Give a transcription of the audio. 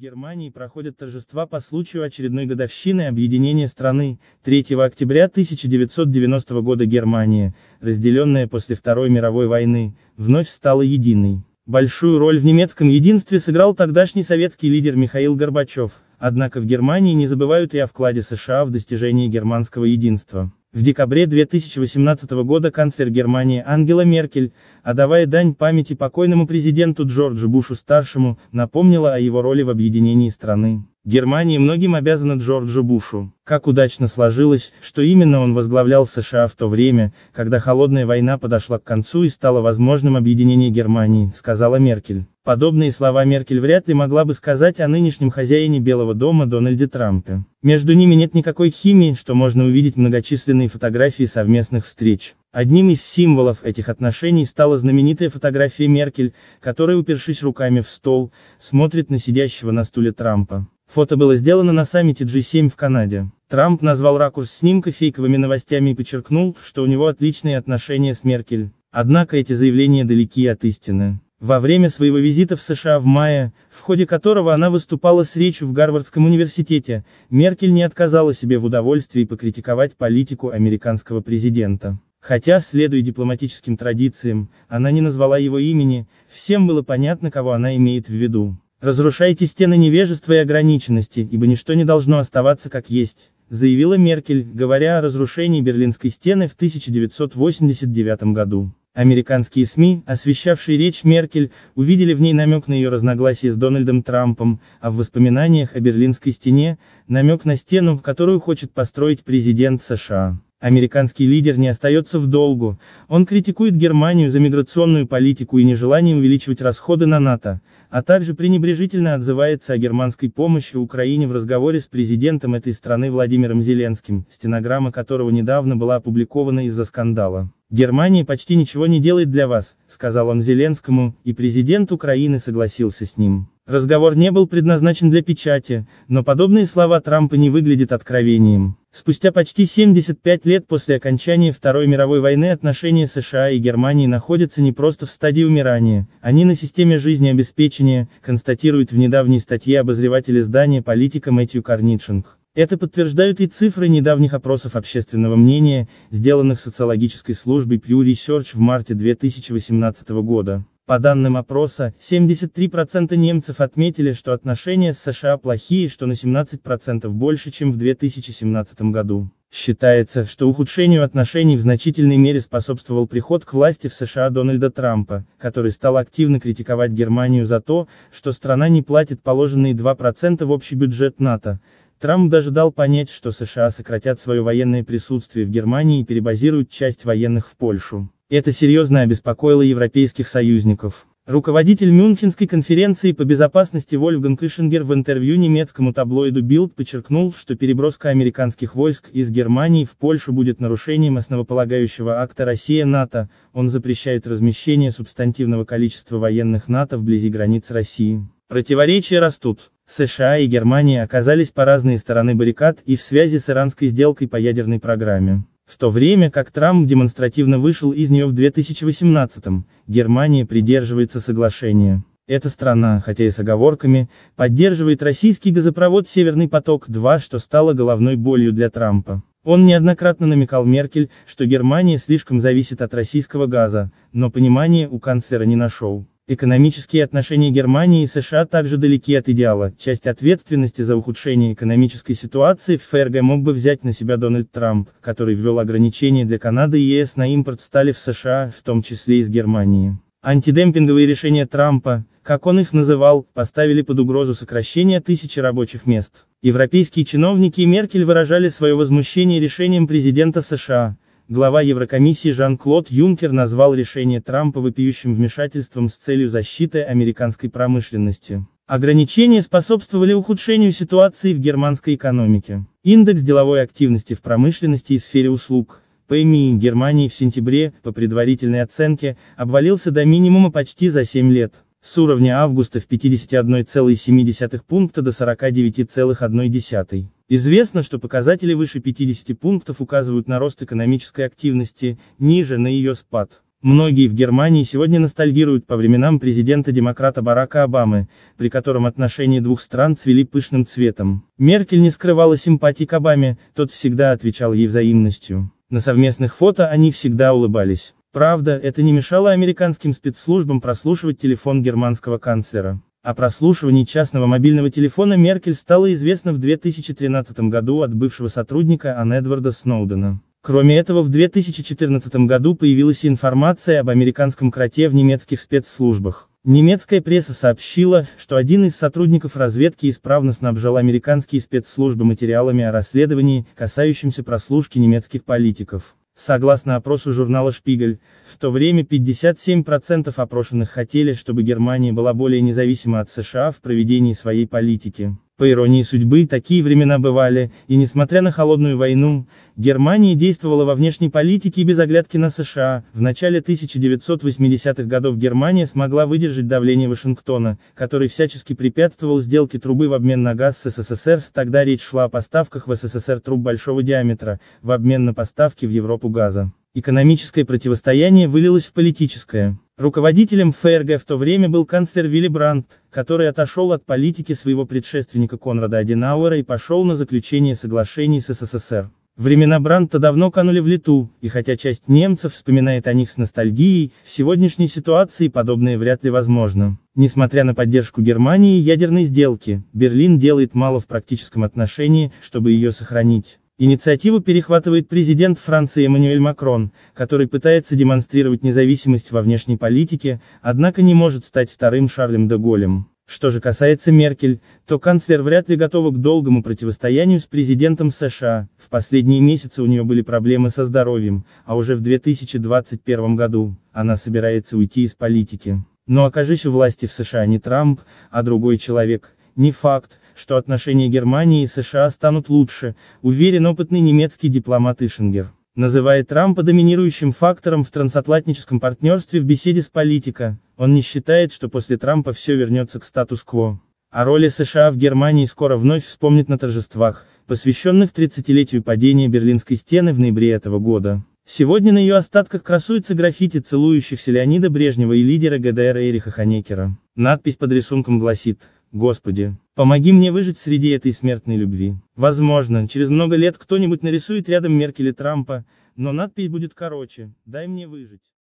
Германии проходят торжества по случаю очередной годовщины объединения страны, 3 октября 1990 года Германия, разделенная после Второй мировой войны, вновь стала единой. Большую роль в немецком единстве сыграл тогдашний советский лидер Михаил Горбачев, однако в Германии не забывают и о вкладе США в достижение германского единства. В декабре 2018 года канцлер Германии Ангела Меркель, отдавая дань памяти покойному президенту Джорджу Бушу-старшему, напомнила о его роли в объединении страны. Германии многим обязана Джорджу Бушу. Как удачно сложилось, что именно он возглавлял США в то время, когда холодная война подошла к концу и стало возможным объединение Германии, сказала Меркель. Подобные слова Меркель вряд ли могла бы сказать о нынешнем хозяине Белого дома Дональде Трампе. Между ними нет никакой химии, что можно увидеть многочисленные фотографии совместных встреч. Одним из символов этих отношений стала знаменитая фотография Меркель, которая, упершись руками в стол, смотрит на сидящего на стуле Трампа. Фото было сделано на саммите G7 в Канаде. Трамп назвал ракурс снимка фейковыми новостями и подчеркнул, что у него отличные отношения с Меркель. Однако эти заявления далеки от истины. Во время своего визита в США в мае, в ходе которого она выступала с речью в Гарвардском университете, Меркель не отказала себе в удовольствии покритиковать политику американского президента. Хотя, следуя дипломатическим традициям, она не назвала его имени, всем было понятно, кого она имеет в виду. «Разрушайте стены невежества и ограниченности, ибо ничто не должно оставаться как есть», заявила Меркель, говоря о разрушении Берлинской стены в 1989 году. Американские СМИ, освещавшие речь Меркель, увидели в ней намек на ее разногласия с Дональдом Трампом, а в воспоминаниях о Берлинской стене, намек на стену, которую хочет построить президент США. Американский лидер не остается в долгу, он критикует Германию за миграционную политику и нежелание увеличивать расходы на НАТО, а также пренебрежительно отзывается о германской помощи Украине в разговоре с президентом этой страны Владимиром Зеленским, стенограмма которого недавно была опубликована из-за скандала. «Германия почти ничего не делает для вас», — сказал он Зеленскому, и президент Украины согласился с ним. Разговор не был предназначен для печати, но подобные слова Трампа не выглядят откровением. Спустя почти 75 лет после окончания Второй мировой войны отношения США и Германии находятся не просто в стадии умирания, они на системе жизнеобеспечения, констатирует в недавней статье обозреватель издания «Политика» Мэтью Карнитшинг. Это подтверждают и цифры недавних опросов общественного мнения, сделанных социологической службой Pew Research в марте 2018 года. По данным опроса, 73% немцев отметили, что отношения с США плохие, что на 17% больше, чем в 2017 году. Считается, что ухудшению отношений в значительной мере способствовал приход к власти в США Дональда Трампа, который стал активно критиковать Германию за то, что страна не платит положенные 2% в общий бюджет НАТО, Трамп даже дал понять, что США сократят свое военное присутствие в Германии и перебазируют часть военных в Польшу. Это серьезно обеспокоило европейских союзников. Руководитель Мюнхенской конференции по безопасности Вольфганг Кышингер в интервью немецкому таблоиду Bild подчеркнул, что переброска американских войск из Германии в Польшу будет нарушением основополагающего акта Россия-НАТО, он запрещает размещение субстантивного количества военных НАТО вблизи границ России. Противоречия растут. США и Германия оказались по разные стороны баррикад и в связи с иранской сделкой по ядерной программе. В то время как Трамп демонстративно вышел из нее в 2018-м, Германия придерживается соглашения. Эта страна, хотя и с оговорками, поддерживает российский газопровод «Северный поток-2», что стало головной болью для Трампа. Он неоднократно намекал Меркель, что Германия слишком зависит от российского газа, но понимания у канцлера не нашел. Экономические отношения Германии и США также далеки от идеала, часть ответственности за ухудшение экономической ситуации в ФРГ мог бы взять на себя Дональд Трамп, который ввел ограничения для Канады и ЕС на импорт стали в США, в том числе из Германии. Антидемпинговые решения Трампа, как он их называл, поставили под угрозу сокращение тысячи рабочих мест. Европейские чиновники и Меркель выражали свое возмущение решением президента США, Глава Еврокомиссии Жан-Клод Юнкер назвал решение Трампа вопиющим вмешательством с целью защиты американской промышленности. Ограничения способствовали ухудшению ситуации в германской экономике. Индекс деловой активности в промышленности и сфере услуг, ПМИ Германии в сентябре, по предварительной оценке, обвалился до минимума почти за 7 лет с уровня августа в 51,7 пункта до 49,1. Известно, что показатели выше 50 пунктов указывают на рост экономической активности, ниже – на ее спад. Многие в Германии сегодня ностальгируют по временам президента-демократа Барака Обамы, при котором отношения двух стран цвели пышным цветом. Меркель не скрывала симпатий к Обаме, тот всегда отвечал ей взаимностью. На совместных фото они всегда улыбались. Правда, это не мешало американским спецслужбам прослушивать телефон германского канцлера. О прослушивании частного мобильного телефона Меркель стало известно в 2013 году от бывшего сотрудника Ан Эдварда Сноудена. Кроме этого в 2014 году появилась информация об американском кроте в немецких спецслужбах. Немецкая пресса сообщила, что один из сотрудников разведки исправно снабжал американские спецслужбы материалами о расследовании, касающимся прослушки немецких политиков. Согласно опросу журнала «Шпигель», в то время 57% опрошенных хотели, чтобы Германия была более независима от США в проведении своей политики. По иронии судьбы, такие времена бывали, и несмотря на холодную войну, Германия действовала во внешней политике без оглядки на США. В начале 1980-х годов Германия смогла выдержать давление Вашингтона, который всячески препятствовал сделке трубы в обмен на газ с СССР, тогда речь шла о поставках в СССР труб большого диаметра, в обмен на поставки в Европу газа. Экономическое противостояние вылилось в политическое. Руководителем ФРГ в то время был канцлер Вилли Брандт, который отошел от политики своего предшественника Конрада Аденауэра и пошел на заключение соглашений с СССР. Времена Брандта давно канули в лету, и хотя часть немцев вспоминает о них с ностальгией, в сегодняшней ситуации подобное вряд ли возможно. Несмотря на поддержку Германии ядерной сделки, Берлин делает мало в практическом отношении, чтобы ее сохранить. Инициативу перехватывает президент Франции Эммануэль Макрон, который пытается демонстрировать независимость во внешней политике, однако не может стать вторым Шарлем де Голлем. Что же касается Меркель, то канцлер вряд ли готова к долгому противостоянию с президентом США, в последние месяцы у нее были проблемы со здоровьем, а уже в 2021 году, она собирается уйти из политики. Но окажись у власти в США не Трамп, а другой человек, не факт, что отношения Германии и США станут лучше, уверен опытный немецкий дипломат Ишингер. Называя Трампа доминирующим фактором в трансатлантическом партнерстве в беседе с политика, он не считает, что после Трампа все вернется к статус-кво. О роли США в Германии скоро вновь вспомнит на торжествах, посвященных 30-летию падения Берлинской стены в ноябре этого года. Сегодня на ее остатках красуется граффити целующихся Леонида Брежнева и лидера ГДР Эриха Ханекера. Надпись под рисунком гласит «Господи, Помоги мне выжить среди этой смертной любви. Возможно, через много лет кто-нибудь нарисует рядом Меркель и Трампа, но надпись будет короче «Дай мне выжить».